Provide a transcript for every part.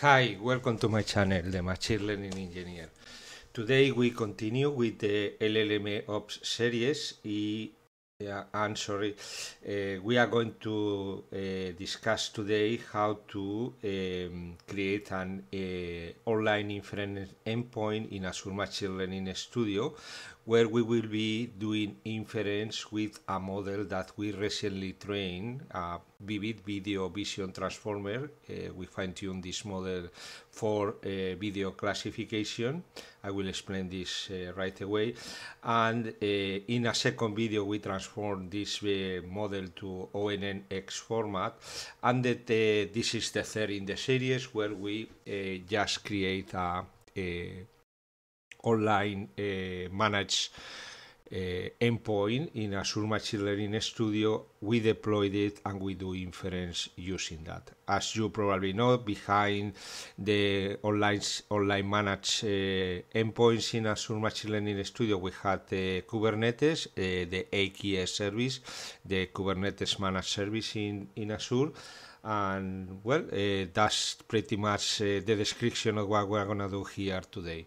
Hi, welcome to my channel, the Machine Learning Engineer. Today we continue with the LLM Ops series. Uh, and I'm sorry. Uh, we are going to uh, discuss today how to um, create an uh, online inference endpoint in Azure Machine Learning Studio where we will be doing inference with a model that we recently trained, a Vivid Video Vision Transformer. Uh, we fine-tuned this model for uh, video classification. I will explain this uh, right away. And uh, in a second video, we transform this uh, model to ONNX format. And that, this is the third in the series where we uh, just create a, a online uh, eh, managed eh, endpoint in Azure Machine Learning Studio. We deployed it and we do inference using that. As you probably know, behind the online online managed eh, endpoints in Azure Machine Learning Studio, we had Kubernetes, the AKS service, the Kubernetes managed service in, in Azure and well uh, that's pretty much uh, the description of what we're gonna do here today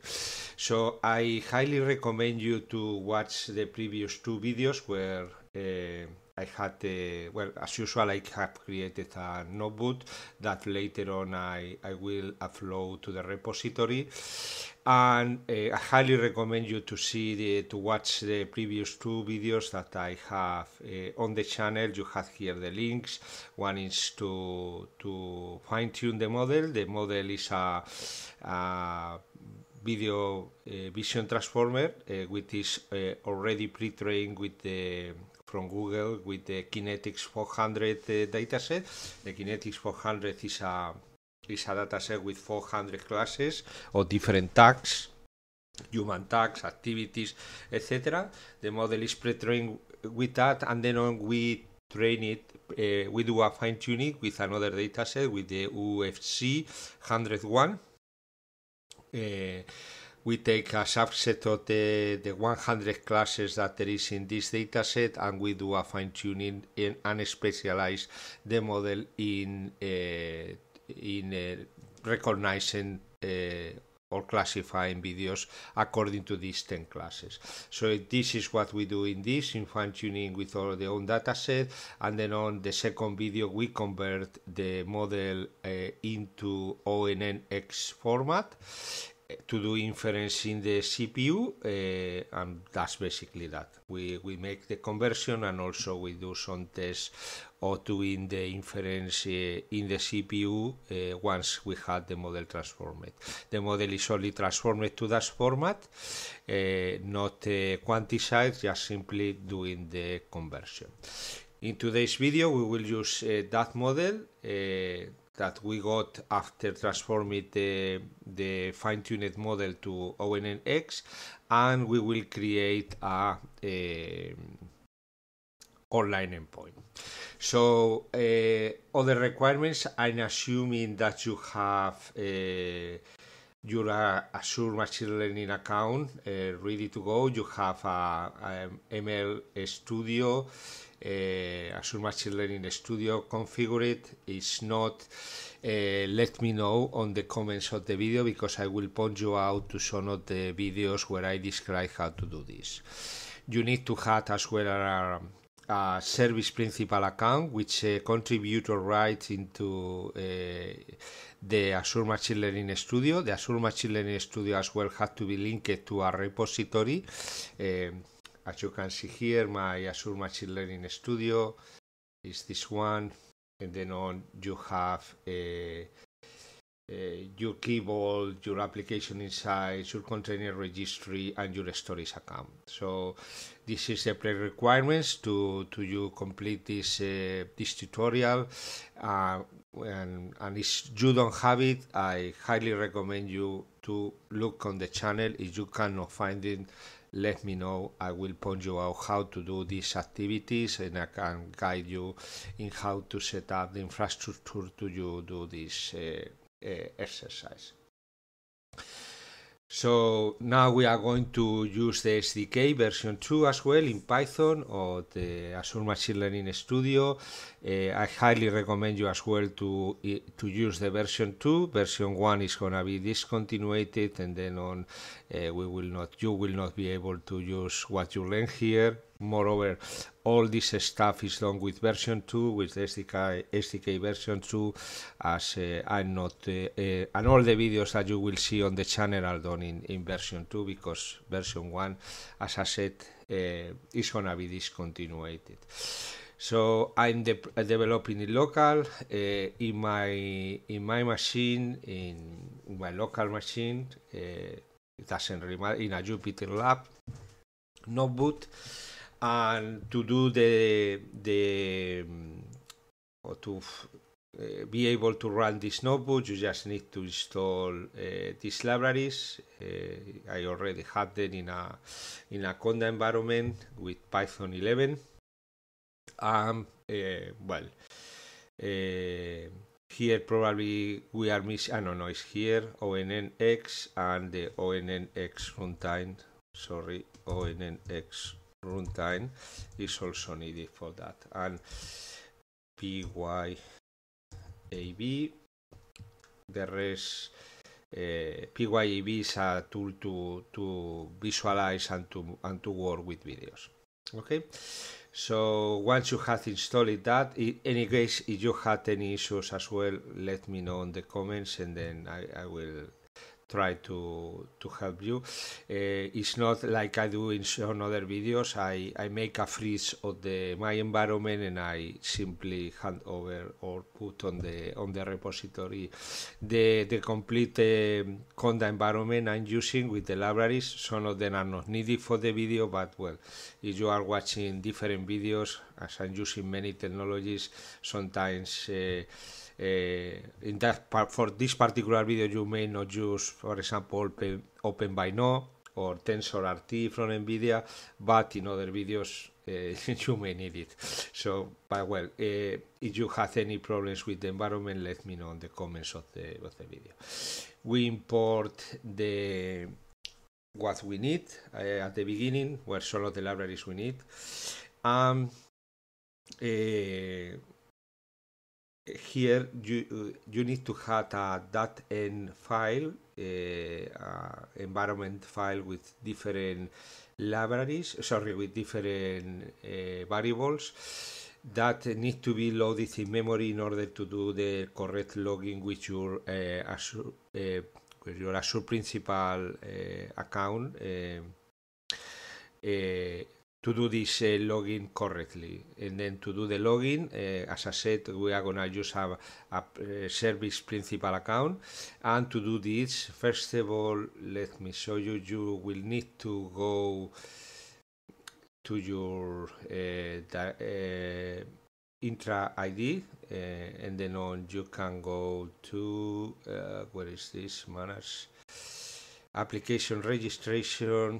so i highly recommend you to watch the previous two videos where uh, I had the, uh, well, as usual, I have created a notebook that later on I, I will upload to the repository. And uh, I highly recommend you to see the, to watch the previous two videos that I have uh, on the channel. You have here the links. One is to, to fine tune the model. The model is a, a video uh, vision transformer, uh, which is uh, already pre-trained with the from Google with the Kinetics 400 uh, dataset. The Kinetics 400 is a is a dataset with 400 classes or different tags, human tags, activities, etc. The model is pre-trained with that, and then on we train it. Uh, we do a fine tuning with another dataset with the UFC 101. Uh, we take a subset of the, the 100 classes that there is in this dataset and we do a fine tuning in, and specialize the model in uh, in uh, recognizing uh, or classifying videos according to these 10 classes. So this is what we do in this, in fine tuning with all the own dataset, and then on the second video we convert the model uh, into ONNX format to do inference in the CPU, uh, eh, and that's basically that. We, we make the conversion and also we do some tests or doing the inference uh, in the CPU uh, eh, once we had the model transformed. The model is only transformed to that format, not quantized, just simply doing the conversion. In today's video, we will use that model that we got after transforming the, the fine-tuned model to ONNX and we will create a, a um, online endpoint. So uh, other requirements, I'm assuming that you have uh, your a Azure Machine Learning account uh, ready to go. You have a, a ML Studio, uh, Azure Machine Learning Studio configured. It's not. Uh, let me know on the comments of the video because I will point you out to some of the videos where I describe how to do this. You need to have as well a a service principal account which uh, contributor rights into uh, the Azure Machine Learning Studio. The Azure Machine Learning Studio as well has to be linked to a repository. Um, as you can see here, my Azure Machine Learning Studio is this one, and then on you have a uh, uh, your keyboard, your application insights, your container registry, and your storage account. So this is the pre to, to you complete this, uh, this tutorial. Uh, and, and if you don't have it, I highly recommend you to look on the channel. If you cannot find it, let me know. I will point you out how to do these activities and I can guide you in how to set up the infrastructure to you do this uh, Eh, exercise. So now we are going to use the SDK version 2 as well in Python or the Azure Machine Learning Studio. Uh, I highly recommend you as well to, to use the version 2. Version 1 is going to be discontinued and then on uh, we will not, you will not be able to use what you learn here Moreover, all this stuff is done with version 2, with the SDK, SDK version 2, as uh, I'm not, uh, uh, and all the videos that you will see on the channel are done in, in version 2 because version 1, as I said, uh, is gonna be discontinued. So I'm de developing it local uh, in my in my machine, in my local machine. Uh, it doesn't really matter in a Jupyter Lab no boot and to do the the mm, or to eh, be able to run this notebook, you just need to install uh, these libraries. Uh, I already had them in a in a Conda environment with Python 11. Um, well, here probably we are missing. I ah, don't know. It's here ONNX and the ONNX runtime. Sorry, ONNX runtime is also needed for that. And PYAB, the rest, uh, eh, PYAB is a tool to, to visualize and to, and to work with videos. Okay, so once you have installed that, in any case, if you had any issues as well, let me know in the comments and then I, I will try to to help you. Uh, it's not like I do in some other videos. I, I make a freeze of the my environment and I simply hand over or put on the on the repository the the complete uh, conda environment I'm using with the libraries. Some of them are not needed for the video, but well, if you are watching different videos, as I'm using many technologies, sometimes. Uh, Eh, in that part, for this particular video, you may not use, for example, open, by no or TensorRT from NVIDIA, but in other videos uh, you may need it. So, but well, uh, if you have any problems with the environment, let me know in the comments of the, of the video. We import the what we need uh, at the beginning, where well, solo the libraries we need. Um, here you uh, you need to have a .n file uh, uh, environment file with different libraries sorry with different eh, variables that need to be loaded in memory in order to do the correct logging with your eh, Azure with your Azure principal account to do this uh, login correctly. And then to do the login, uh, as I said, we are going to use a, a, uh, service principal account. And to do this, first of all, let me show you, you will need to go to your uh, uh intra ID uh, and then on you can go to, where is this, manage application registration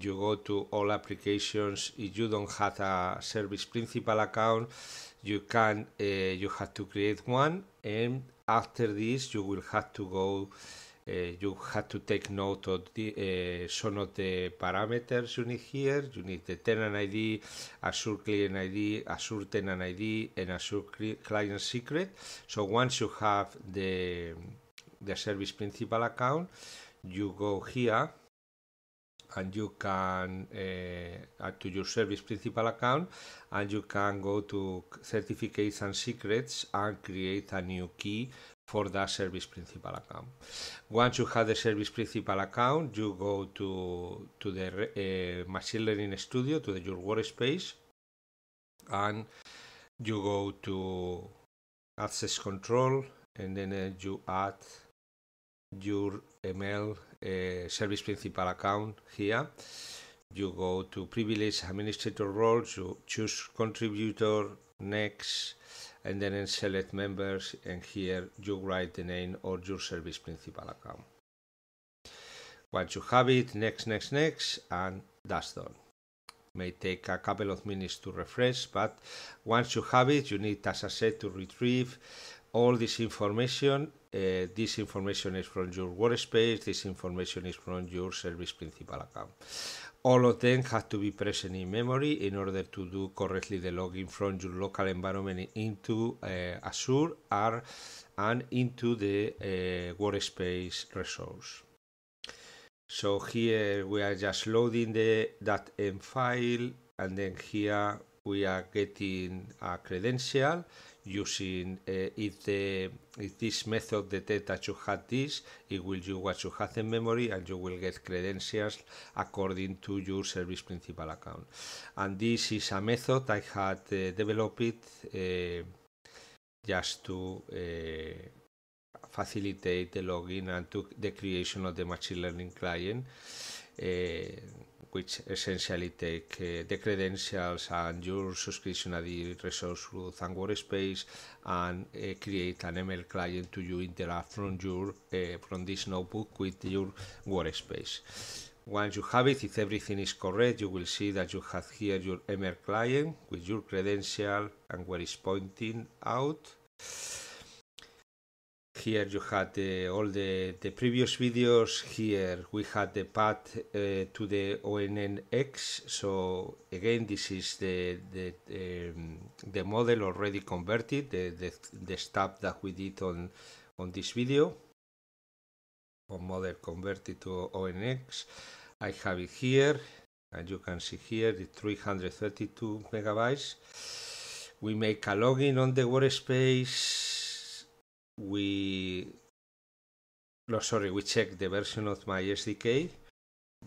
you go to all applications if you don't have a service principal account you can uh, you have to create one and after this you will have to go uh, you have to take note of the, uh, some of the parameters you need here. You need the tenant ID, Azure client ID, Azure tenant ID, and Azure client secret. So once you have the, the service principal account, you go here and you can uh, add uh, to your service principal account and you can go to certificates and secrets and create a new key for that service principal account. Once you have the service principal account, you go to, to the uh, machine learning studio, to the, your workspace, and you go to access control, and then uh, you add your email uh, service principal account here. You go to privilege administrator role, you choose contributor, next, and then select members, and here you write the name of your service principal account. Once you have it, next, next, next, and that's done. May take a couple of minutes to refresh, but once you have it, you need, as I said, to retrieve all this information. Uh, this information is from your workspace, this information is from your service principal account. All of them have to be present in memory in order to do correctly the login from your local environment into uh, Azure and into the uh, workspace resource. So here we are just loading the that M file and then here we are getting a credential using uh, if the if this method detects that you had this it will do what you have in memory and you will get credentials according to your service principal account and this is a method i had uh, developed uh, just to facilitate the login and to the creation of the machine learning client which essentially take uh, the credentials and your subscription ID, resource through and workspace, and uh, create an ML client to you interact from your eh, from this notebook with your workspace. Once you have it, if everything is correct, you will see that you have here your ML client with your credential and where it's pointing out here you had all the, the previous videos here we had the path uh, to the ONNX so again this is the the, um, the model already converted the, the, the step that we did on on this video on model converted to ONX I have it here and you can see here the 332 megabytes we make a login on the workspace we no sorry we check the version of my SDK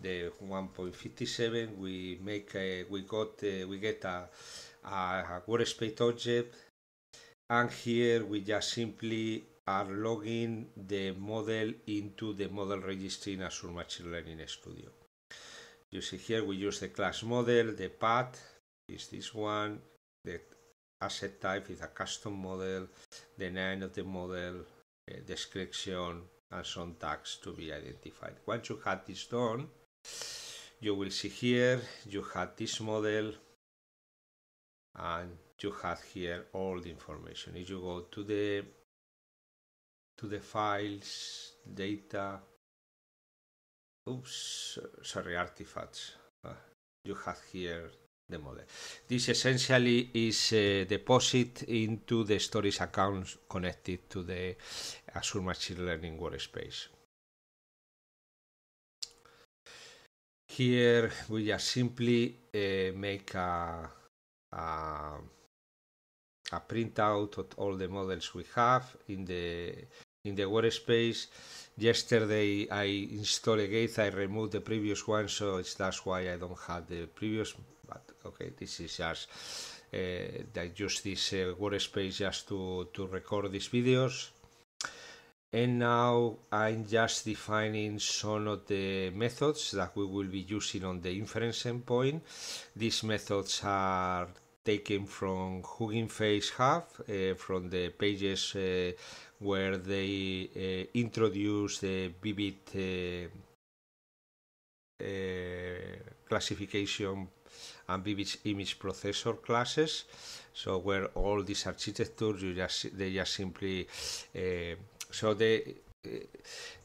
the 1.57 we make a, we got a, uh, we get a, a workspace object and here we just simply are logging the model into the model registry in Azure Machine Learning Studio. You see here we use the class model, the path is this one, the asset type is a custom model, the name of the model, uh, description, and some tags to be identified. Once you have this done, you will see here you have this model and you have here all the information. If you go to the to the files, data, oops, sorry, artifacts. Uh, you have here the model. This essentially is a uh, deposit into the storage accounts connected to the Azure Machine Learning workspace. Here we just simply uh, make a, a, a printout of all the models we have in the in the workspace. Yesterday I installed a gate, I removed the previous one, so it's, that's why I don't have the previous okay this is just uh, I use this uh, workspace just to, to record these videos and now I'm just defining some of the methods that we will be using on the inference endpoint. These methods are taken from Hugging Face Hub, uh, from the pages uh, where they uh, introduce the Vivid classification and image, image processor classes. So where all these architectures, you just they just simply uh, so the uh, eh,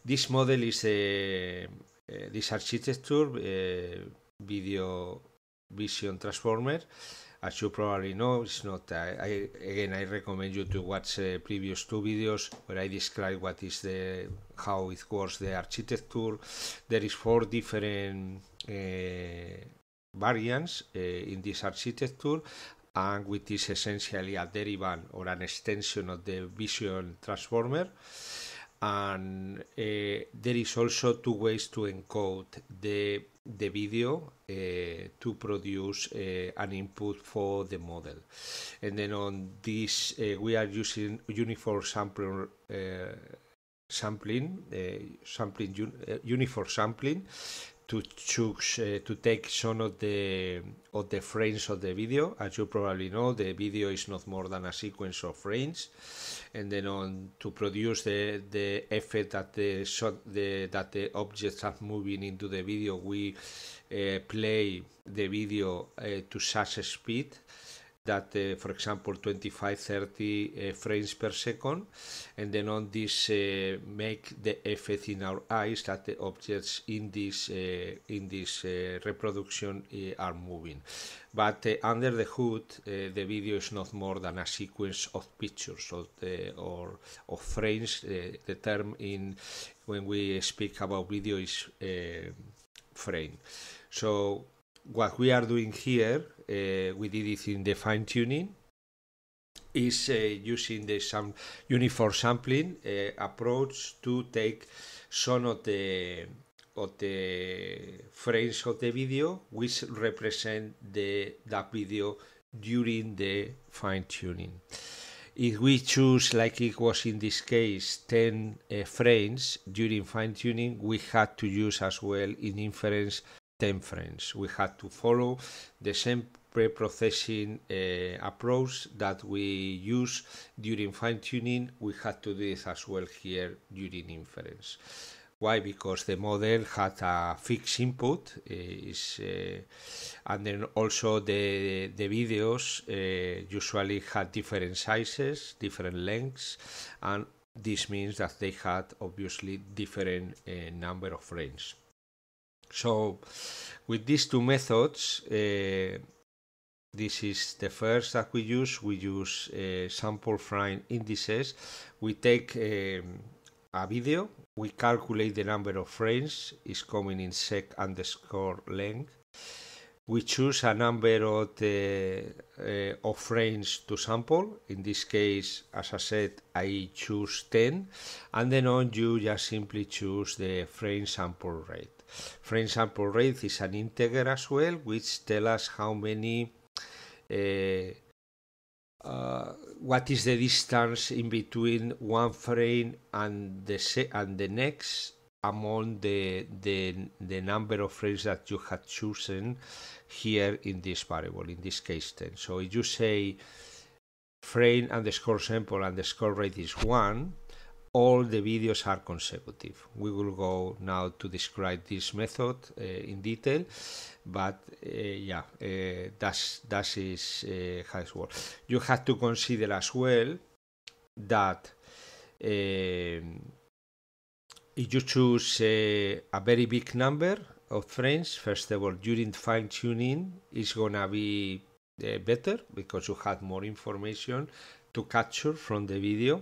this model is a eh, this architecture video vision transformer as you probably know, it's not. I, I, again, I recommend you to watch uh, previous two videos where I describe what is the how it works, the architecture. There is four different uh, variants uh, in this architecture and which is essentially a derivative or an extension of the vision transformer and uh, there is also two ways to encode the the video uh, to produce uh, an input for the model and then on this we are using uniform sampler sampling sampling un uniform sampling to choose uh, to take some of the of the frames of the video. As you probably know, the video is not more than a sequence of frames, and then on to produce the the effect that the shot the that the objects are moving into the video, we uh, play the video uh, to such a speed that, uh, for example, 25, 30 uh, frames per second, and then on this uh, make the effect in our eyes that the objects in this uh, in this uh, reproduction uh, are moving. But under the hood, the video is not more than a sequence of pictures or the, or of frames. the term in when we speak about video is frame. So what we are doing here uh, we did it in the fine tuning is uh, using the uniform sampling uh, approach to take some of the of the frames of the video which represent the that video during the fine tuning. If we choose, like it was in this case, 10 uh, frames during fine tuning, we had to use as well in inference 10 frames. We had to follow the same pre-processing uh, approach that we use during fine-tuning, we had to do this as well here during inference. Why? Because the model had a fixed input, uh, is, uh, and then also the the videos uh, usually had different sizes, different lengths, and this means that they had obviously different uh, number of frames. So, with these two methods uh, this is the first that we use. We use uh, sample frame indices. We take um, a video. We calculate the number of frames. is coming in sec underscore length. We choose a number of, the, uh, of frames to sample. In this case, as I said, I choose 10. And then on you just simply choose the frame sample rate. Frame sample rate is an integer as well, which tells us how many uh, uh, what is the distance in between one frame and the and the next among the, the the number of frames that you had chosen here in this variable in this case 10 so if you say frame underscore sample underscore rate is 1 all the videos are consecutive. We will go now to describe this method uh, in detail, but uh, yeah, uh, that's, that is uh, how it works. You have to consider as well that um, if you choose uh, a very big number of frames, first of all, during fine tuning, it's gonna be uh, better because you have more information to capture from the video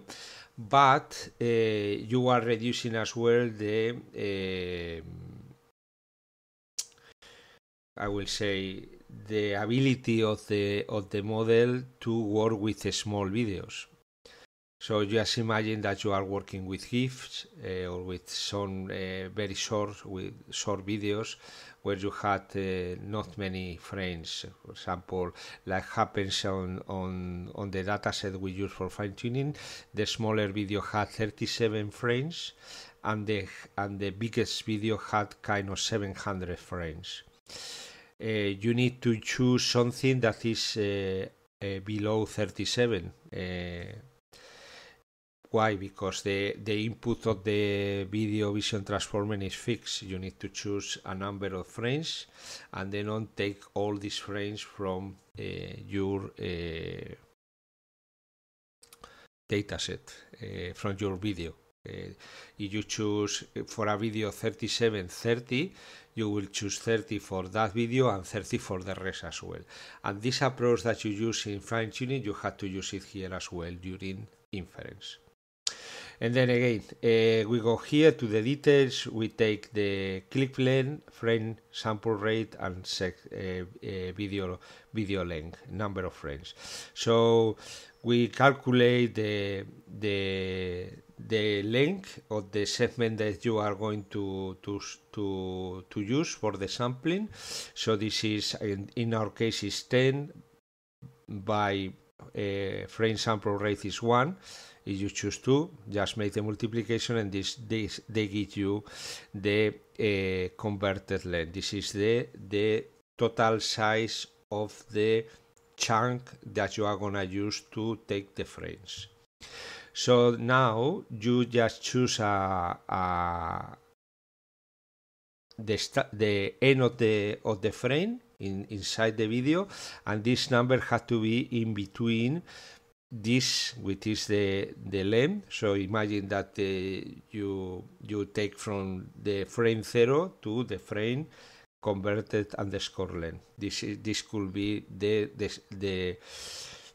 but uh, you are reducing as well the uh, I will say the ability of the of the model to work with small videos so just imagine that you are working with GIFs uh, or with some uh, very short, with short videos where you had uh, not many frames. For example, like happens on, on, on the dataset we use for fine tuning, the smaller video had 37 frames and the, and the biggest video had kind of 700 frames. you need to choose something that is below 37 why? Because the, the input of the video vision transformer is fixed. You need to choose a number of frames and then on take all these frames from uh, your uh, dataset, uh, from your video. Uh, if you choose for a video 37 30, you will choose 30 for that video and 30 for the rest as well. And this approach that you use in fine tuning, you had to use it here as well during inference. And then again, uh, we go here to the details. We take the clip length, frame sample rate, and sec, uh, uh, video video length, number of frames. So we calculate the the the length of the segment that you are going to to to to use for the sampling. So this is in, in our case is 10 by uh, frame sample rate is one if you choose to, just make the multiplication and this, this they give you the uh, converted length. This is the, the total size of the chunk that you are gonna use to take the frames. So now you just choose a, a the, the end of the of the frame in, inside the video and this number has to be in between this which is the the length so imagine that uh, you you take from the frame 0 to the frame converted underscore length this is this could be the the the,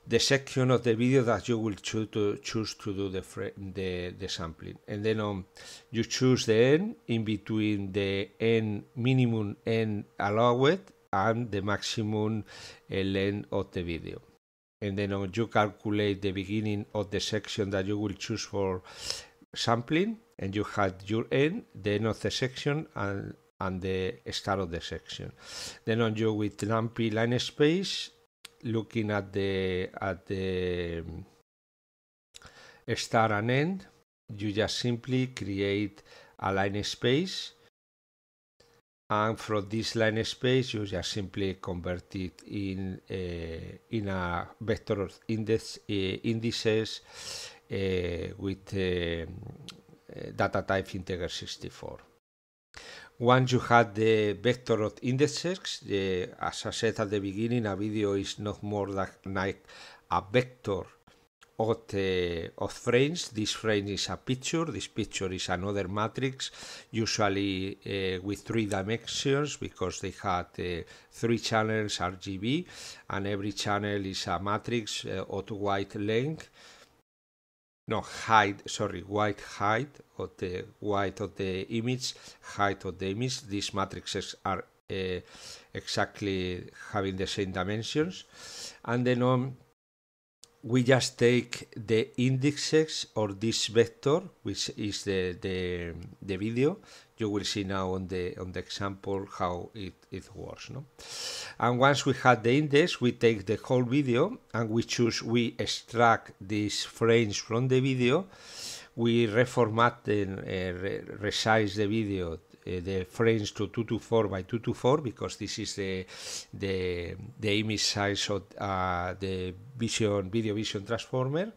the section of the video that you will choose to choose to do the frame, the the sampling and then on um, you choose the end in between the end minimum n allowed and the maximum uh, length of the video and then you calculate the beginning of the section that you will choose for sampling and you had your end, the end of the section and, and the start of the section. Then on you with lumpy line space, looking at the at the um, start and end, you just simply create a line space and from this line space you just simply convert it in uh, in a vector of index uh, indices eh, with data type integer 64 once you have the vector of indices, as I said at the beginning, a video is not more like a vector of uh, frames. This frame is a picture, this picture is another matrix, usually uh, with three dimensions because they had uh, three channels RGB and every channel is a matrix uh, of white length. No, height, sorry, white height of the white of the image, height of the image. These matrices are uh, exactly having the same dimensions. And then on we just take the indexes or this vector, which is the, the, the, video. You will see now on the on the example how it, it works. No? And once we have the index, we take the whole video and we choose, we extract these frames from the video. We reformat and uh, resize the video Eh, the frames to 224 by 224 because this is the the, the image size of uh, the vision video vision transformer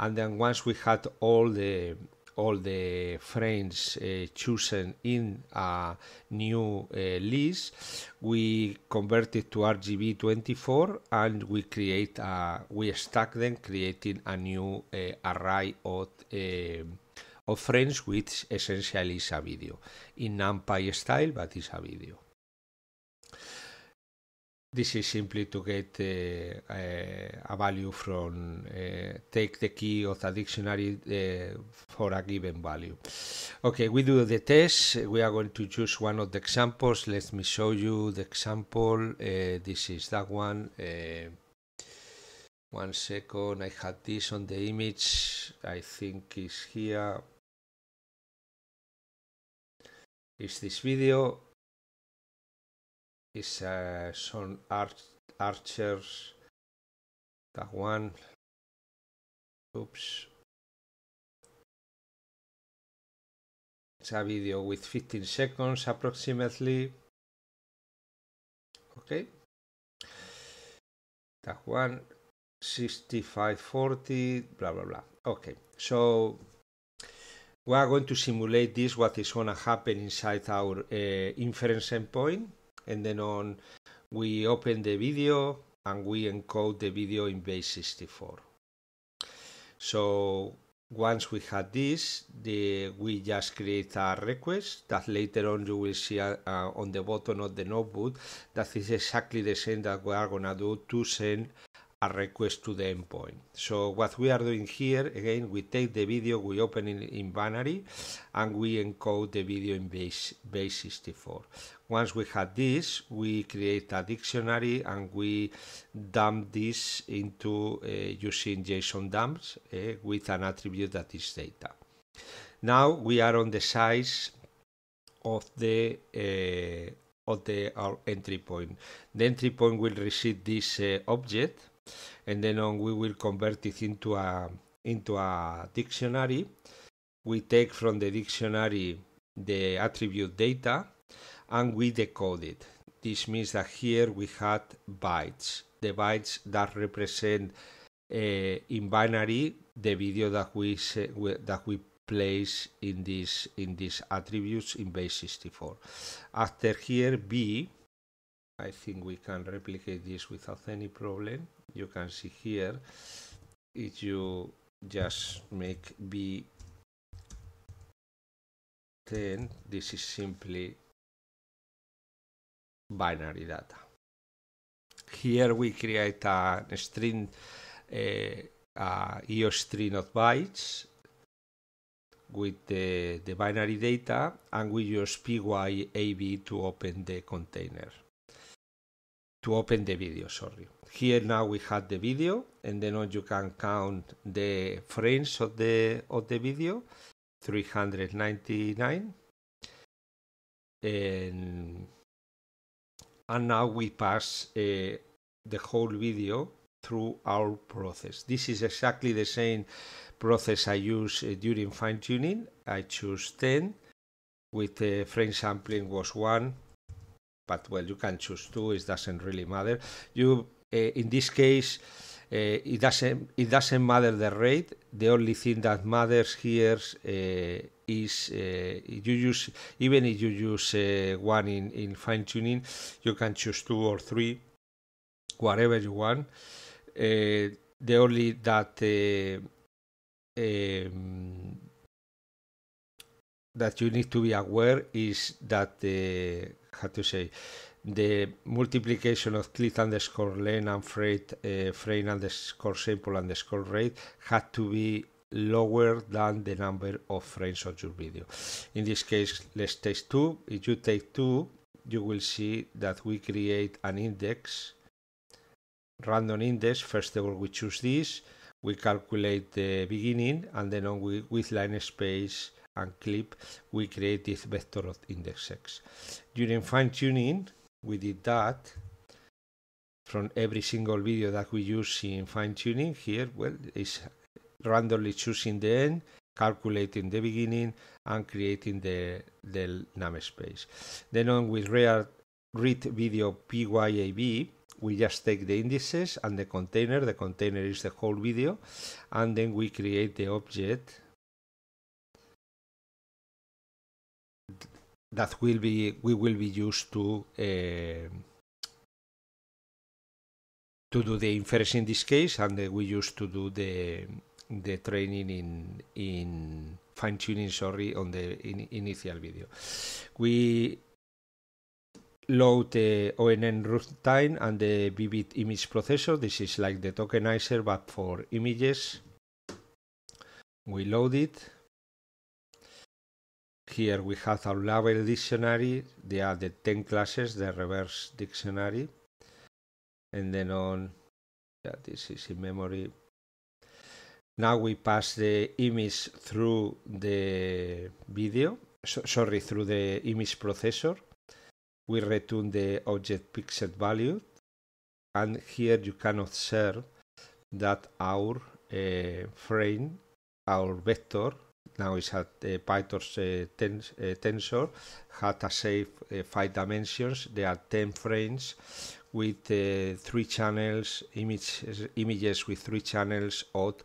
and then once we had all the all the frames uh, chosen in a new uh, list. We convert it to RGB24 and we create a, we stack them creating a new uh, array of uh, of French, which essentially is a video. In NumPy style, but it's a video. This is simply to get uh, uh, a value from, uh, take the key of the dictionary uh, for a given value. Okay, we do the test. We are going to choose one of the examples. Let me show you the example. Uh, this is that one. Uh, one second, I had this on the image. I think it's here is this video is uh, some arch archers that one oops it's a video with 15 seconds approximately okay that one 6540 blah blah blah okay so we are going to simulate this, what is going to happen inside our uh, inference endpoint. And then on, we open the video and we encode the video in base64. So once we had this, the, we just create a request that later on you will see uh, uh on the bottom of the notebook that is exactly the same that we are going to do to send a request to the endpoint. So what we are doing here, again, we take the video, we open it in binary, and we encode the video in base, base 64. Once we have this, we create a dictionary and we dump this into uh, using JSON dumps uh, with an attribute that is data. Now we are on the size of the uh, of the our entry point. The entry point will receive this uh, object and then on we will convert it into a into a dictionary we take from the dictionary the attribute data and we decode it this means that here we had bytes the bytes that represent uh, in binary the video that we say, that we place in this in these attributes in base 64 after here b i think we can replicate this without any problem you can see here if you just make b 10 this is simply binary data here we create a, string uh, uh, EO string of bytes with the, the binary data and we use pyab to open the container to open the video, sorry. Here now we have the video and then you can count the frames of the of the video 399 and and now we pass uh, the whole video through our process. This is exactly the same process I use uh, during fine tuning. I choose 10 with the uh, frame sampling was 1 but well, you can choose two. It doesn't really matter. You uh, in this case, uh, it doesn't it doesn't matter the rate. The only thing that matters here uh, is you use even if you use one in in fine tuning, you can choose two or three, whatever you want. the only that. Um, that you need to be aware is that the how to say the multiplication of clit underscore length and freight uh, frame underscore sample underscore rate had to be lower than the number of frames of your video. In this case, let's take two. If you take two, you will see that we create an index, random index. First of all, we choose this, we calculate the beginning, and then on with, with line space, and clip, we create this vector of index x. During fine tuning, we did that from every single video that we use in fine tuning. Here, well, is randomly choosing the end, calculating the beginning, and creating the, the namespace. Then on with real read video PYAB, we just take the indices and the container. The container is the whole video, and then we create the object that will be we will be used to uh, to do the inference in this case, and eh, we used to do the the training in in fine tuning. Sorry, on the in, initial video, we load the ONN runtime and the vivid image processor. This is like the tokenizer, but for images. We load it here we have our label dictionary. There are the 10 classes, the reverse dictionary. And then on, yeah, this is in memory. Now we pass the image through the video, so, sorry, through the image processor. We return the object pixel value. And here you can observe that our uh, frame, our vector now it's at uh, PyTorch uh, uh, tensor, had a safe uh, five dimensions. There are 10 frames with uh, three channels, image, images with three channels odd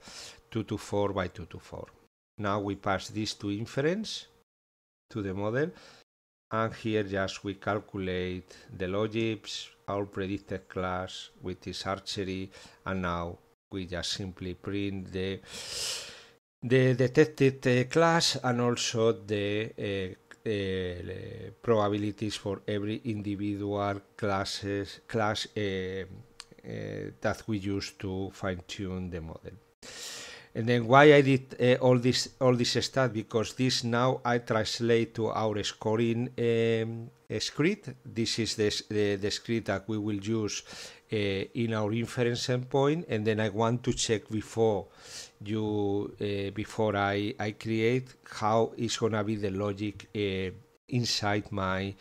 224 by 224. Now we pass this to inference to the model and here just we calculate the logics, our predicted class with this archery and now we just simply print the the detected class and also the uh, eh, eh, probabilities for every individual classes class uh, uh, that we use to fine tune the model. And then why I did all this all this stuff because this now I translate to our scoring um, script. This is the, the, the, script that we will use in our inference endpoint, and then I want to check before you uh, before I, I create how is gonna be the logic uh, inside my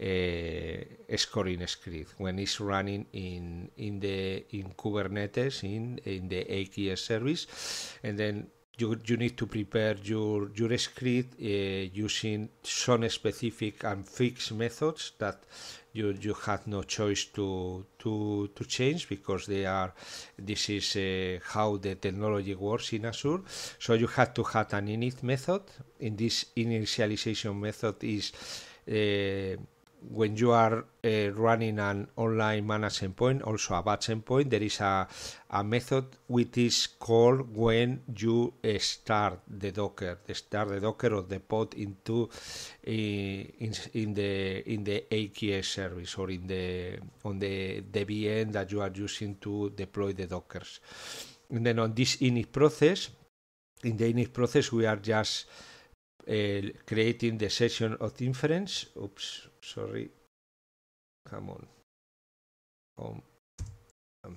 uh, scoring script when it's running in in the in Kubernetes in in the AKS service, and then you, you need to prepare your your script uh, using some specific and fixed methods that you you have no choice to to to change because they are this is uh, how the technology works in Azure. So you have to have an init method. In this initialization method is uh, when you are uh, running an online managed endpoint, also a batch endpoint, there is a, a method which is called when you uh, start the Docker, the start the Docker or the pod into uh, in, in, the in the AKS service or in the on the the VM that you are using to deploy the Dockers. And then on this init process, in the init process, we are just uh, creating the session of inference. Oops, sorry come on home um,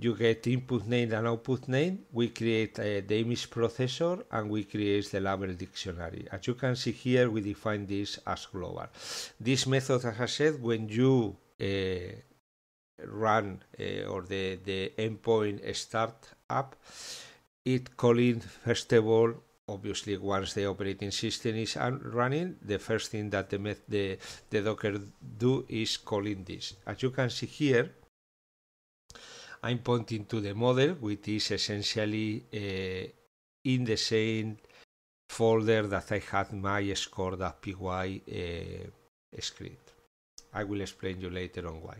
you get input name and output name. We create a the processor and we create the label dictionary. As you can see here, we define this as global. This method, as I said, when you uh, run uh, or the, the endpoint start up, it calling first of all obviously once the operating system is running the first thing that the, the, the docker do is calling this as you can see here i'm pointing to the model which is essentially uh, in the same folder that i had my score.py uh, eh, script i will explain you later on why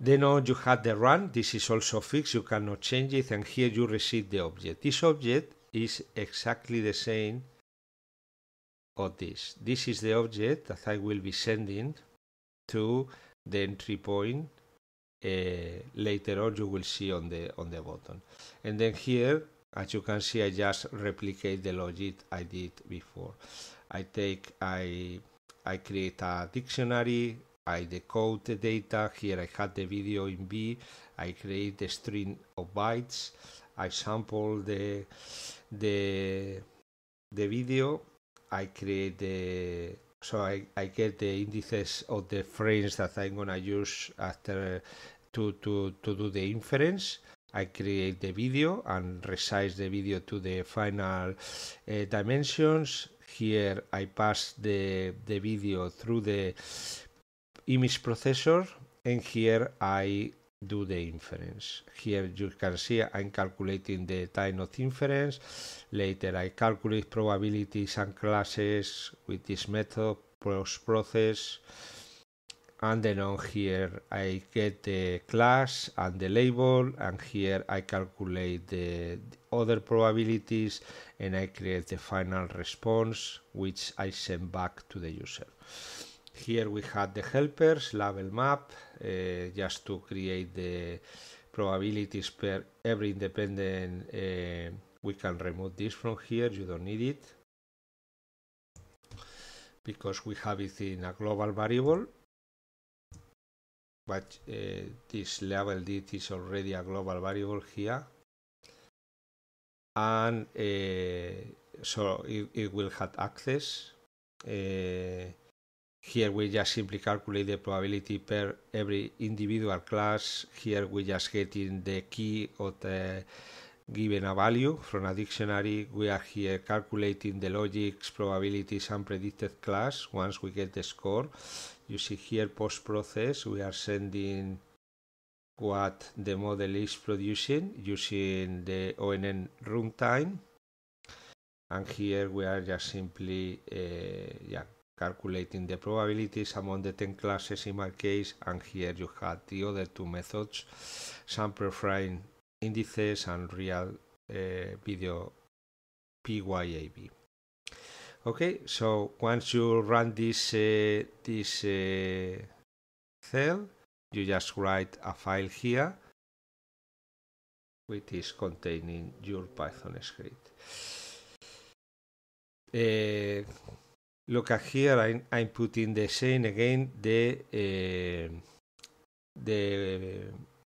then on you had the run this is also fixed you cannot change it and here you receive the object this object is exactly the same of this. This is the object that I will be sending to the entry point. Uh, later on you will see on the on the button. and then here as you can see I just replicate the logic I did before I take I I create a dictionary I decode the data here I had the video in B I create the string of bytes I sample the the the video I create the so I, I get the indices of the frames that I'm gonna use after to, to, to do the inference. I create the video and resize the video to the final eh, dimensions. Here I pass the, the video through the image processor and here I do the inference. Here you can see I'm calculating the time of inference. Later I calculate probabilities and classes with this method, post process. And then on here I get the class and the label and here I calculate the other probabilities and I create the final response which I send back to the user. Here we had the helpers, label map, uh, just to create the probabilities per every independent. Uh, we can remove this from here, you don't need it because we have it in a global variable but uh, this label did is already a global variable here and uh, so it, it, will have access uh, here we just simply calculate the probability per every individual class. Here we just getting the key of the given a value from a dictionary. We are here calculating the logics, probabilities and predicted class once we get the score. You see here post-process we are sending what the model is producing using the ONN runtime and here we are just simply uh, yeah, calculating the probabilities among the 10 classes in my case and here you had the other two methods sample frame indices and real uh, video PYAB okay so once you run this uh, this uh, cell you just write a file here which is containing your python script uh, Look at here, I'm, I'm putting the same again, the, uh, eh, the,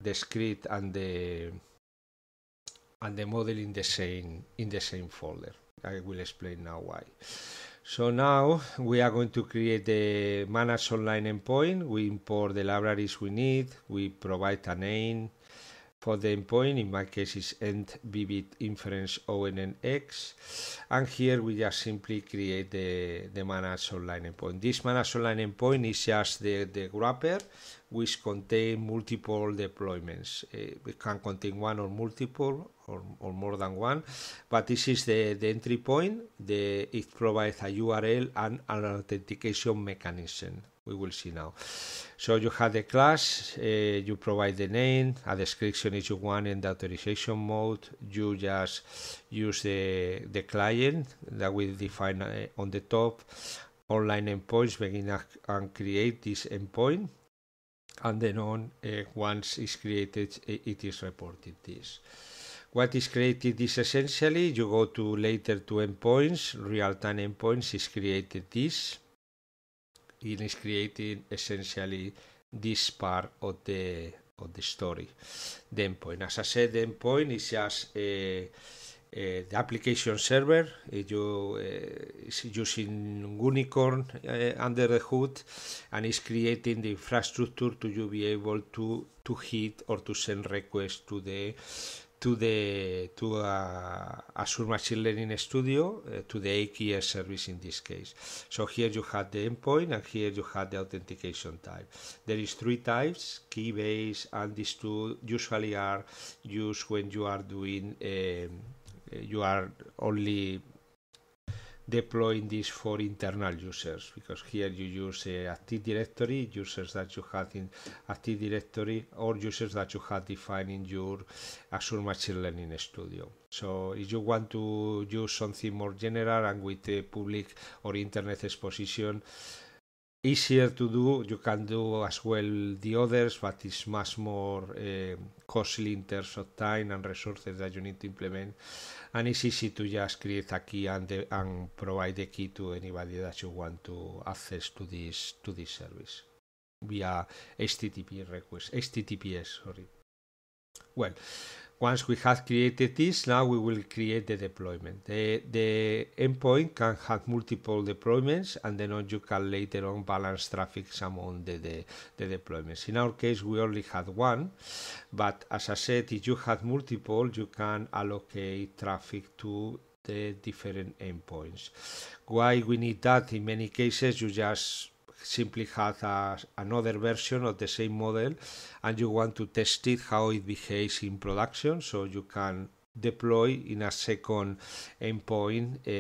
the script and the, and the model in the same, in the same folder. I will explain now why. So now we are going to create the manage online endpoint. We import the libraries we need. We provide a name, for the endpoint. In my case, is end vivid inference ONNX. And here we just simply create the, the managed online endpoint. This managed online endpoint is just the, the wrapper which contain multiple deployments. Uh, it can contain one or multiple or, or more than one, but this is the, the entry point. The, it provides a URL and an authentication mechanism we will see now. So you have the class, uh, you provide the name, a description if you want in the authorization mode, you just use the, the client that we define uh, on the top, online endpoints, begin and create this endpoint, and then on, uh, once it's created, it is reported this. What is created is essentially, you go to later to endpoints, real-time endpoints is created this, it is creating essentially this part of the of the story. The endpoint, as I said, the endpoint is just the application server. It eh, you uh, is using Unicorn uh, under the hood, and is creating the infrastructure to you be able to to hit or to send requests to the to the to a uh, Azure Machine Learning Studio uh, to the AKS service in this case. So here you have the endpoint and here you have the authentication type. There is three types: key base, and these two usually are used when you are doing um, you are only deploying this for internal users because here you use uh, Active Directory, users that you had in Active Directory or users that you had defined in your Azure Machine Learning Studio. So if you want to use something more general and with uh, public or internet exposition, easier to do. You can do as well the others, but it's much more uh, costly in terms of time and resources that you need to implement. And it's easy to just create a key and, the, and provide the key to anybody that you want to access to this to this service via HTTP request, HTTPS. Sorry. Well, once we have created this, now we will create the deployment. The, the endpoint can have multiple deployments and then you can later on balance traffic among the, the, the deployments. In our case, we only had one, but as I said, if you have multiple, you can allocate traffic to the different endpoints. Why we need that? In many cases, you just simply has a, another version of the same model and you want to test it how it behaves in production so you can deploy in a second endpoint uh,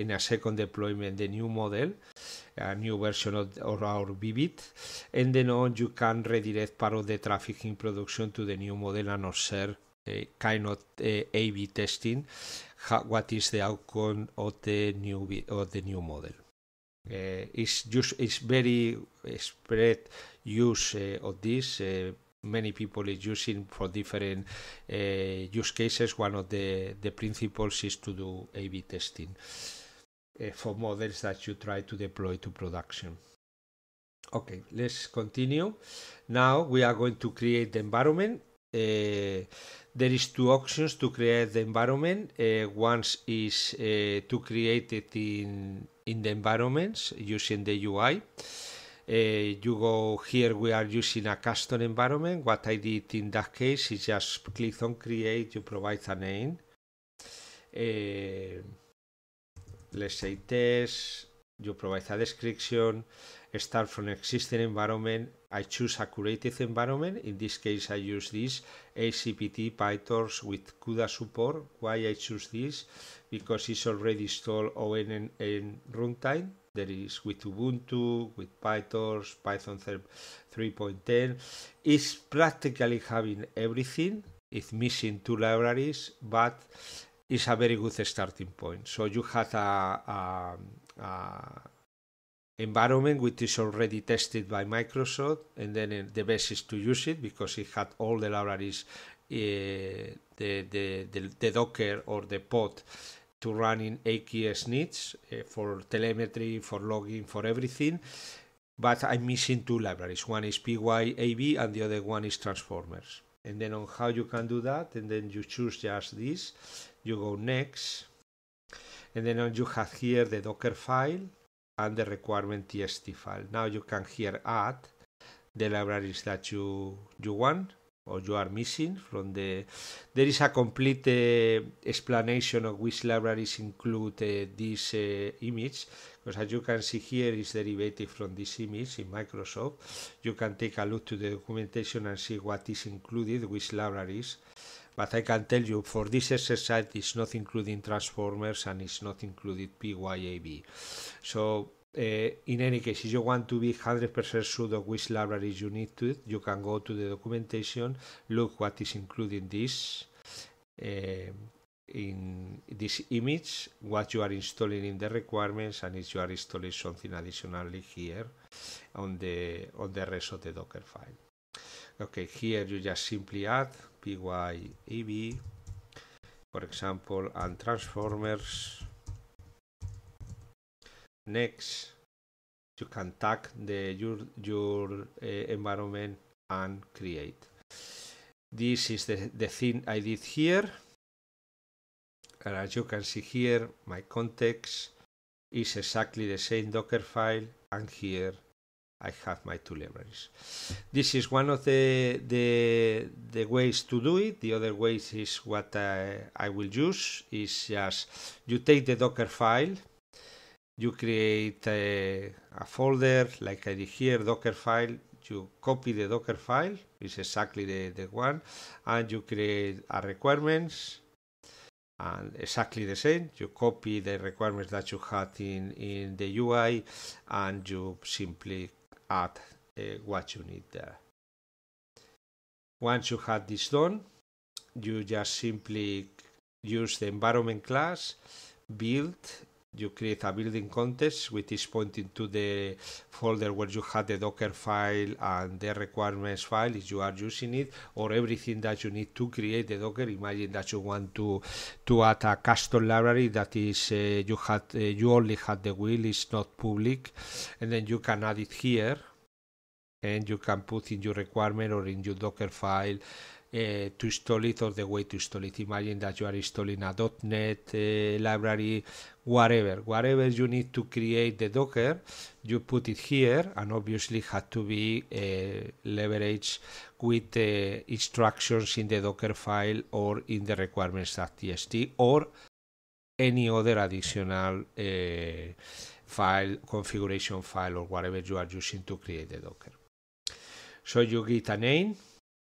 in a second deployment the new model a new version of, of our Vivid and then on you can redirect part of the traffic in production to the new model and observe eh, kind of uh, eh, A/B testing how, what is the outcome of the new of the new model Eh, is just is very spread use eh, of this eh, many people is using for different uh, use cases. One of the, the principles is to do A-B testing uh, for models that you try to deploy to production. Okay, let's continue. Now we are going to create the environment. Uh, there is two options to create the environment. Uh, one is to create it in in the environments using the UI. Uh, you go here, we are using a custom environment. What I did in that case is just click on create, you provide a name. Uh, let's say test, you provide a description, start from existing environment. I choose a curated environment. In this case, I use this ACPT PyTorch with CUDA support. Why I choose this? because it's already installed on in runtime. There is with Ubuntu, with PyTorch, Python 3.10. It's practically having everything. It's missing two libraries, but it's a very good starting point. So you have a, a, a environment which is already tested by Microsoft, and then uh, the best is to use it because it had all the libraries, uh, the, the, the, the, Docker or the pod to running AKS needs uh, for telemetry, for logging, for everything. But I'm missing two libraries. One is PyAB and the other one is transformers. And then on how you can do that, and then you choose just this, you go next, and then you have here the Docker file and the requirement TST file. Now you can here add the libraries that you you want or you are missing from the there is a complete uh, explanation of which libraries include uh, this uh, image because as you can see here is derivative from this image in Microsoft you can take a look to the documentation and see what is included which libraries but I can tell you for this exercise it's not including transformers and it's not included PYAB so uh, in any case, if you want to be 100% sure of which library you need to, you can go to the documentation, look what is included in this, uh, in this image, what you are installing in the requirements, and if you are installing something additionally here on the on the rest of the Docker file. Okay, here you just simply add pyab, for example, and transformers next you can tag the your your uh, environment and create this is the, the thing i did here and as you can see here my context is exactly the same docker file and here I have my two libraries. This is one of the, the, the ways to do it. The other way is what I, eh, I will use is just you take the Docker file you create a, a, folder like I did here, Docker file. You copy the Docker file, it's exactly the, the one, and you create a requirements, and exactly the same. You copy the requirements that you had in, in the UI, and you simply add uh, what you need there. Once you have this done, you just simply use the environment class, build you create a building context which is pointing to the folder where you have the docker file and the requirements file if you are using it or everything that you need to create the docker imagine that you want to to add a custom library that is uh, you had uh, you only had the wheel is not public and then you can add it here and you can put in your requirement or in your docker file uh, to install it or the way to install it. Imagine that you are installing a .NET uh, eh, library, whatever, whatever you need to create the Docker, you put it here, and obviously had to be uh, leveraged with the instructions in the Docker file or in the requirements.txt or any other additional file, configuration file, or whatever you are using to create the Docker. So you get a name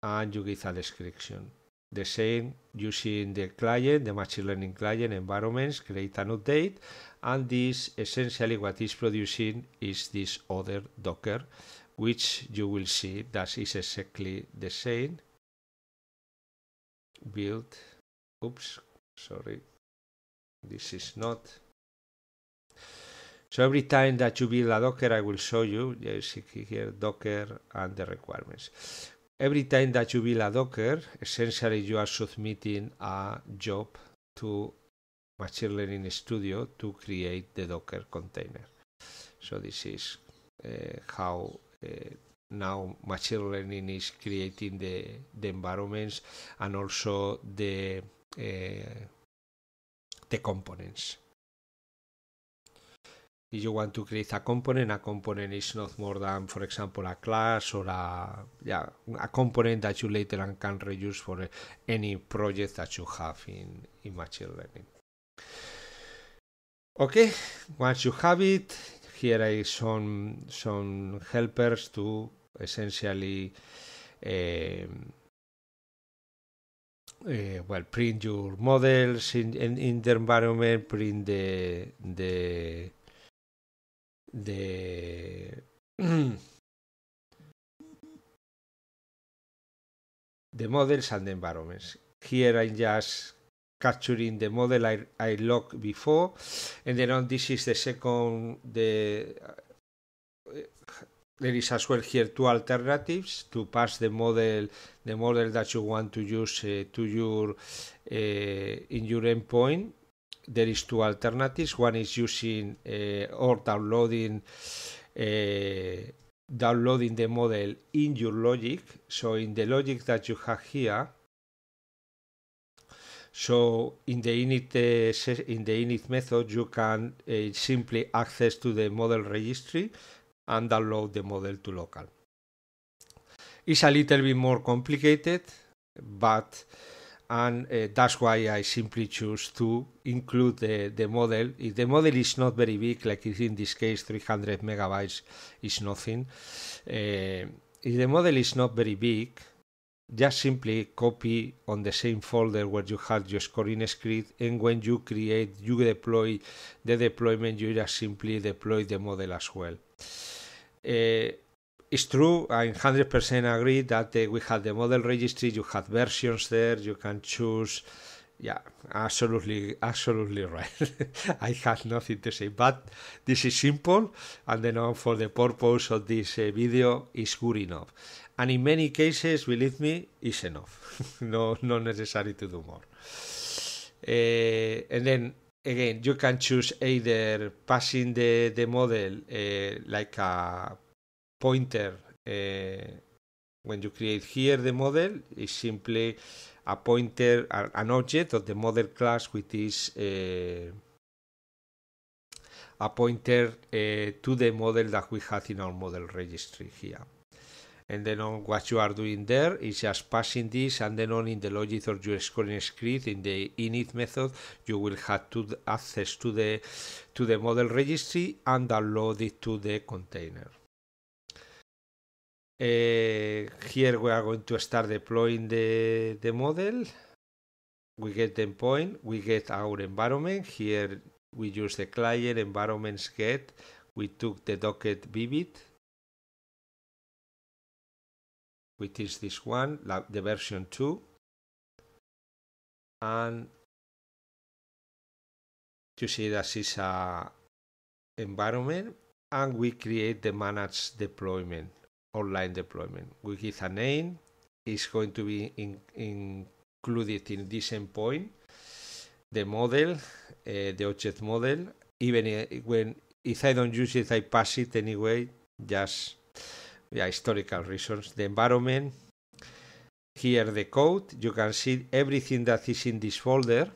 and you give a description. The same using the client, the machine learning client environments, create an update, and this essentially what is producing is this other Docker, which you will see that is exactly the same. Build, oops, sorry, this is not. So every time that you build a Docker, I will show you, you see here Docker and the requirements. Every time that you build a Docker, essentially you are submitting a job to Machine Learning Studio to create the Docker container. So this is uh, how uh, now machine learning is creating the, the environments and also the uh, the components if you want to create a component, a component is not more than, for example, a class or a yeah a component that you later on can reuse for any project that you have in, in machine learning. Okay, once you have it, here are some some helpers to essentially uh, well print your models in, in, in the environment, print the the de the models and the environments. Here I'm just capturing the model I, I locked before, and then on this is the second the uh, there is as well here two alternatives to pass the model the model that you want to use uh, to your uh, in your endpoint there is two alternatives. One is using uh, or downloading uh, downloading the model in your logic. So in the logic that you have here, so in the init uh, in the init method, you can uh, simply access to the model registry and download the model to local. It's a little bit more complicated, but and uh, that's why I simply choose to include the, the model. If the model is not very big, like in this case 300 megabytes is nothing, uh, if the model is not very big, just simply copy on the same folder where you had your scoring script and when you create, you deploy the deployment, you just simply deploy the model as well. Uh, it's true. I 100% agree that uh, we have the model registry. You have versions there. You can choose. Yeah, absolutely, absolutely right. I have nothing to say, but this is simple, and the for the purpose of this uh, video is good enough. And in many cases, believe me, is enough. no, no, necessary to do more. Uh, and then again, you can choose either passing the the model uh, like a pointer eh, when you create here the model is simply a pointer an object of the model class which is a, eh, a pointer eh, to the model that we have in our model registry here and then on what you are doing there is just passing this and then on in the logic or your scoring script in the init method you will have to access to the to the model registry and download it to the container uh, here we are going to start deploying the, the model. We get the endpoint, we get our environment. Here we use the client environments get. We took the docket vivid, which is this one, the version 2. And you see this is a environment and we create the managed deployment online deployment a name. is going to be in included in this endpoint the model, uh, the object model. Even uh, when if I don't use it, I pass it anyway, just yeah, historical reasons. The environment, here the code, you can see everything that is in this folder.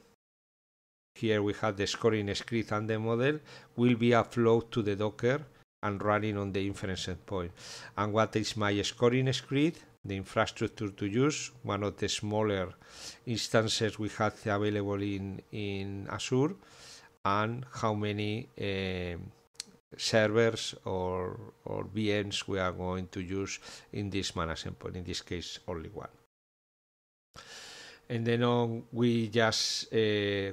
Here we have the scoring script and the model will be uploaded to the Docker and running on the inference endpoint. And what is my scoring script? The infrastructure to use, one of the smaller instances we have available in, in Azure, and how many uh, servers or, or VMs we are going to use in this management point, in this case only one and then on we just uh,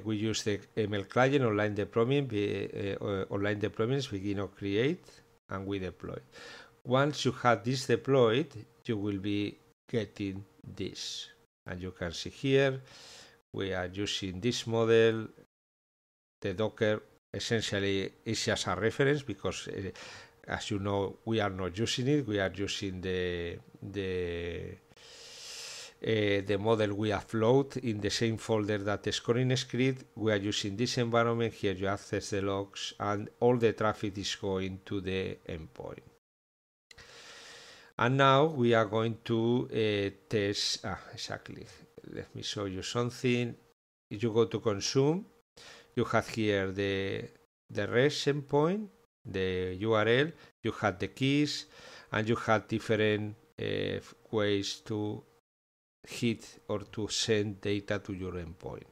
we use the ML client online deployment, be, uh, online deployments begin or create and we deploy. Once you have this deployed, you will be getting this. And you can see here, we are using this model, the Docker essentially is just a reference because uh, as you know, we are not using it. We are using the the Eh, the model we loaded in the same folder that the scoring script. We are using this environment. Here you access the logs and all the traffic is going to the endpoint. And now we are going to uh, test, ah, exactly. Let me show you something. If you go to consume, you have here the, the REST endpoint, the URL, you have the keys, and you have different uh, ways to hit or to send data to your endpoint.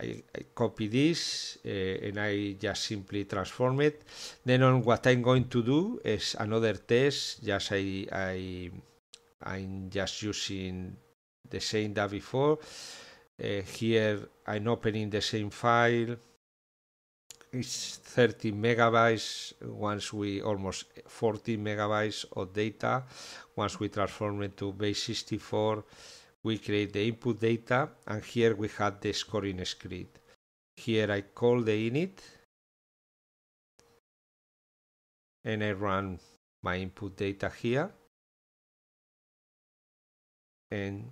I, I copy this uh, and I just simply transform it. Then on what I'm going to do is another test. Just I, I I'm just using the same that before. Uh, here I'm opening the same file is 30 megabytes once we almost 40 megabytes of data once we transform it to base 64 we create the input data and here we have the scoring script here i call the init and i run my input data here and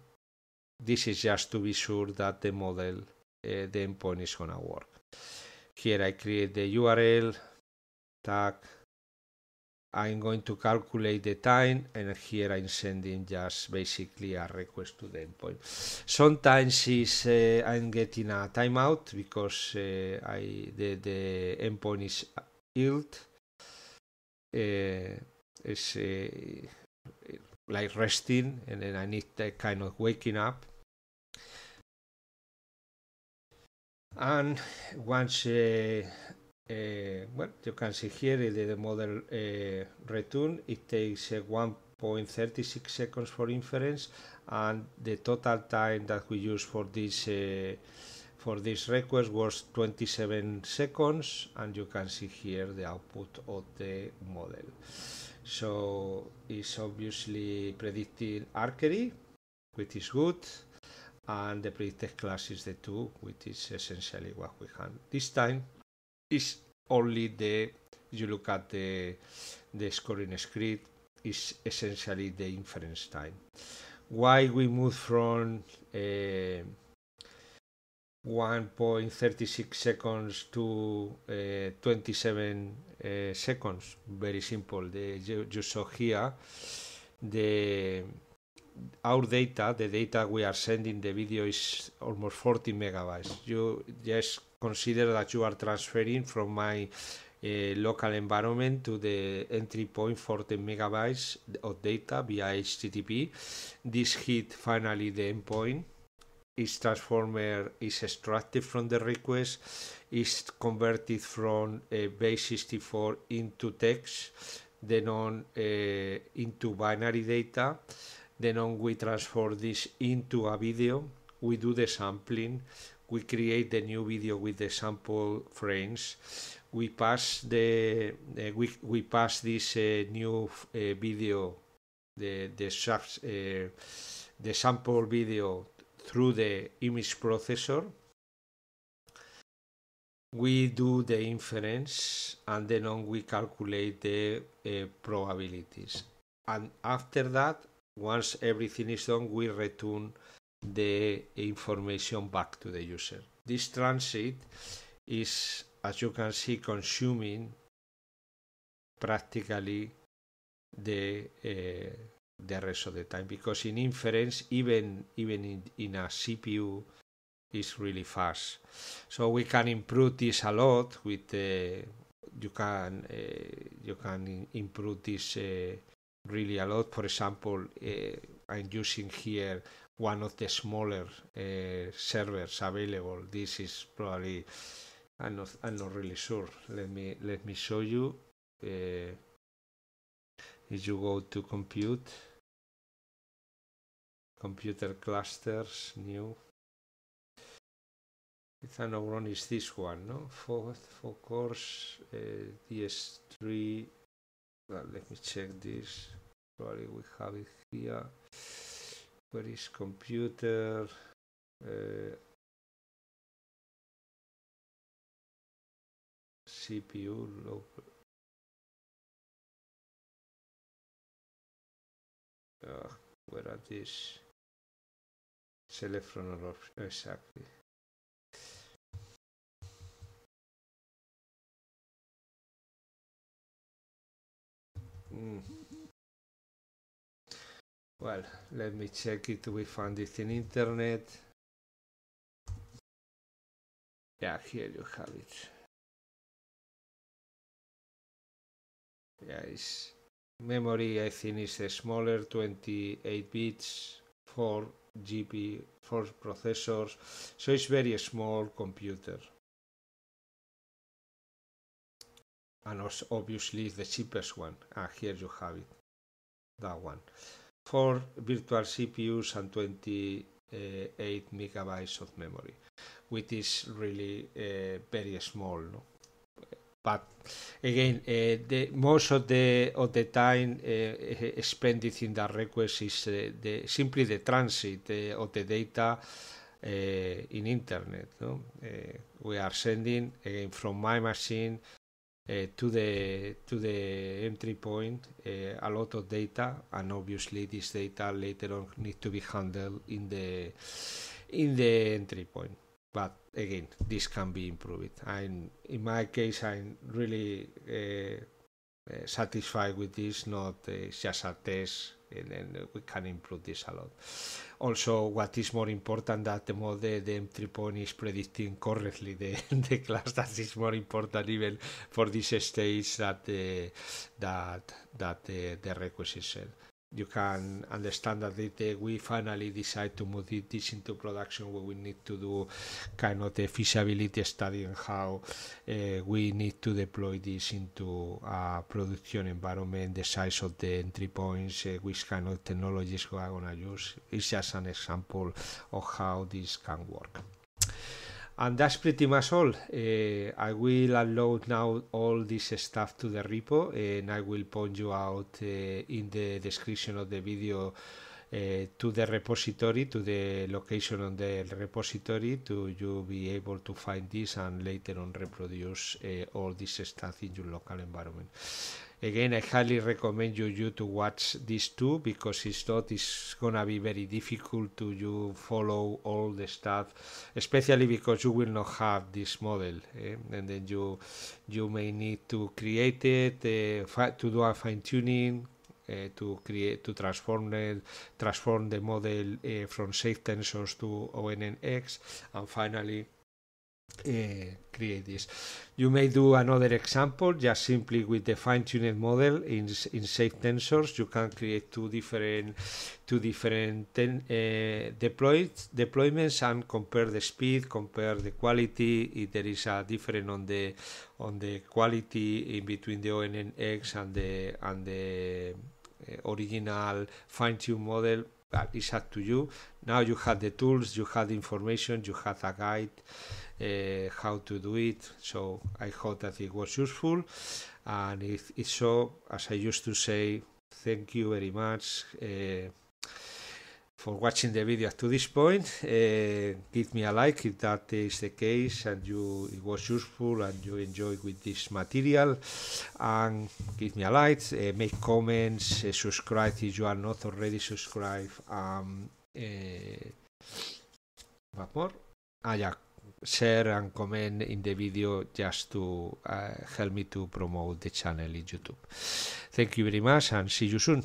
this is just to be sure that the model uh, the endpoint is gonna work here I create the URL tag. I'm going to calculate the time and here I'm sending just basically a request to the endpoint. Sometimes is, uh, I'm getting a timeout because uh, I, the, the endpoint is ill. Uh, it's uh, like resting and then I need that kind of waking up and once uh, uh, well you can see here the model uh, return it takes 1.36 seconds for inference and the total time that we use for this for this request was 27 seconds and you can see here the output of the model so it's obviously predicting archery which is good and the predicted class is the 2 which is essentially what we had this time is only the you look at the the scoring script is essentially the inference time why we move from uh, eh, 1.36 seconds to uh, 27 uh, seconds very simple the, you, you saw here the our data, the data we are sending the video is almost 40 megabytes. You just consider that you are transferring from my uh, local environment to the entry point forty megabytes of data via HTTP. This hit finally the endpoint. Each transformer is extracted from the request, is converted from uh, base64 into text, then on uh, into binary data then on we transform this into a video we do the sampling we create the new video with the sample frames we pass the uh, we, we pass this uh, new uh, video the the subs, uh, the sample video through the image processor we do the inference and then on we calculate the uh, probabilities and after that once everything is done, we return the information back to the user. This transit is, as you can see, consuming practically the uh, the rest of the time because in inference, even even in, in a CPU, is really fast. So we can improve this a lot with uh, you can uh, you can improve this really a lot. For example, eh, I'm using here one of the smaller eh, servers available. This is probably I'm not I'm not really sure. Let me let me show you. Eh, if you go to compute, computer clusters, new. It's an am is this one, no? Four, four cores, uh, DS3, well, let me check this probably we have it here where is computer uh, CPU local uh, where are these select or exactly Mm. Well, let me check it. We found it in internet. Yeah, here you have it. Yeah, it's memory. I think is a smaller 28 bits for GP four processors, so it's very small computer. and obviously the cheapest one and here you have it that one four virtual cpus and 28 megabytes of memory which is really uh, very small no? but again uh, the most of the of the time uh, eh, spent in that request is the simply the transit of the data in internet no? we are sending again from my machine uh, to the to the entry point eh, a lot of data, and obviously this data later on need to be handled in the in the entry point. But again, this can be improved. And in my case, I'm really eh, uh, satisfied with this, not uh, just a test and then we can improve this a lot. Also, what is more important that the model, the M3 point is predicting correctly the, the class. That is more important even for this stage that the, uh, that that the, the requisite you can understand that we finally decide to move this into production where we need to do kind of the feasibility study and how uh, we need to deploy this into a production environment, the size of the entry points, uh, which kind of technologies we are going to use. It's just an example of how this can work. And that's pretty much all. Uh, I will upload now all this stuff to the repo and I will point you out uh, in the description of the video uh, to the repository, to the location on the repository to you be able to find this and later on reproduce all this stuff in your local environment. Again, I highly recommend you, you to watch these two because it's not, it's gonna be very difficult to you follow all the stuff, especially because you will not have this model, eh? and then you you may need to create it, uh, to do a fine tuning, uh, eh, to create to transform the, transform the model uh, from safe tensors to ONNX, and finally Eh, create this. You may do another example just simply with the fine-tuned model in, in safe tensors. You can create two different two different ten, uh, deployments and compare the speed, compare the quality. If there is a difference on the on the quality in between the ONNX and the and the uh, original fine-tuned model, but it's up to you. Now you have the tools, you have the information, you have a guide uh, how to do it. So I hope that it was useful. And if, if so, as I used to say, thank you very much uh, for watching the video up to this point. Uh, give me a like if that is the case and you it was useful and you enjoyed with this material. And give me a like, uh, make comments, uh, subscribe if you are not already subscribed. Um, what more? Ah, yeah, share and comment in the video just to uh, help me to promote the channel in YouTube. Thank you very much and see you soon.